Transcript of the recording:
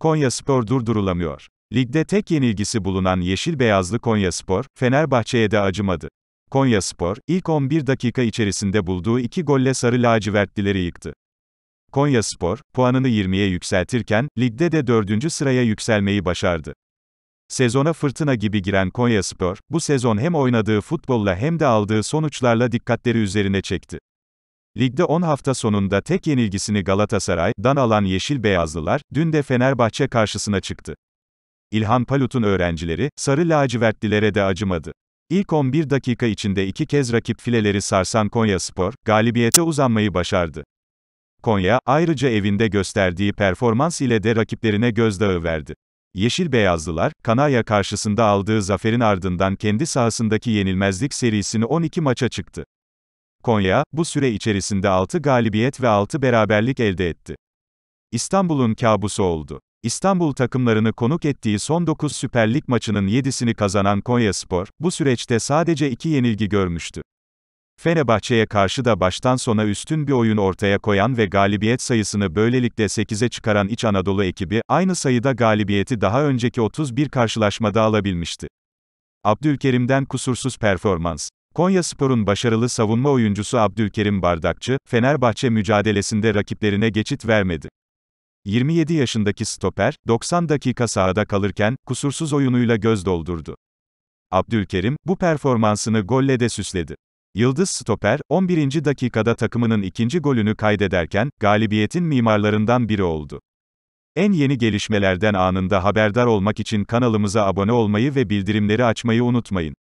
Konya Spor durdurulamıyor. Ligde tek yenilgisi bulunan Yeşil Beyazlı Konya Spor, Fenerbahçe'ye de acımadı. Konya Spor, ilk 11 dakika içerisinde bulduğu iki golle Sarı Lacivertlileri yıktı. Konya Spor, puanını 20'ye yükseltirken, ligde de 4. sıraya yükselmeyi başardı. Sezona fırtına gibi giren Konya Spor, bu sezon hem oynadığı futbolla hem de aldığı sonuçlarla dikkatleri üzerine çekti. Ligde 10 hafta sonunda tek yenilgisini Galatasaray'dan alan Yeşil Beyazlılar, dün de Fenerbahçe karşısına çıktı. İlhan Palut'un öğrencileri, Sarı Lacivertlilere de acımadı. İlk 11 dakika içinde iki kez rakip fileleri sarsan Konya Spor, galibiyete uzanmayı başardı. Konya, ayrıca evinde gösterdiği performans ile de rakiplerine gözdağı verdi. Yeşil Beyazlılar, Kanarya karşısında aldığı zaferin ardından kendi sahasındaki yenilmezlik serisini 12 maça çıktı. Konya, bu süre içerisinde 6 galibiyet ve 6 beraberlik elde etti. İstanbul'un kabusu oldu. İstanbul takımlarını konuk ettiği son 9 Süper Lig maçının 7'sini kazanan Konya Spor, bu süreçte sadece 2 yenilgi görmüştü. Fenerbahçe'ye karşı da baştan sona üstün bir oyun ortaya koyan ve galibiyet sayısını böylelikle 8'e çıkaran İç Anadolu ekibi, aynı sayıda galibiyeti daha önceki 31 karşılaşmada alabilmişti. Abdülkerim'den kusursuz performans. Konya Spor'un başarılı savunma oyuncusu Abdülkerim Bardakçı, Fenerbahçe mücadelesinde rakiplerine geçit vermedi. 27 yaşındaki stoper, 90 dakika sahada kalırken, kusursuz oyunuyla göz doldurdu. Abdülkerim, bu performansını golle de süsledi. Yıldız stoper, 11. dakikada takımının ikinci golünü kaydederken, galibiyetin mimarlarından biri oldu. En yeni gelişmelerden anında haberdar olmak için kanalımıza abone olmayı ve bildirimleri açmayı unutmayın.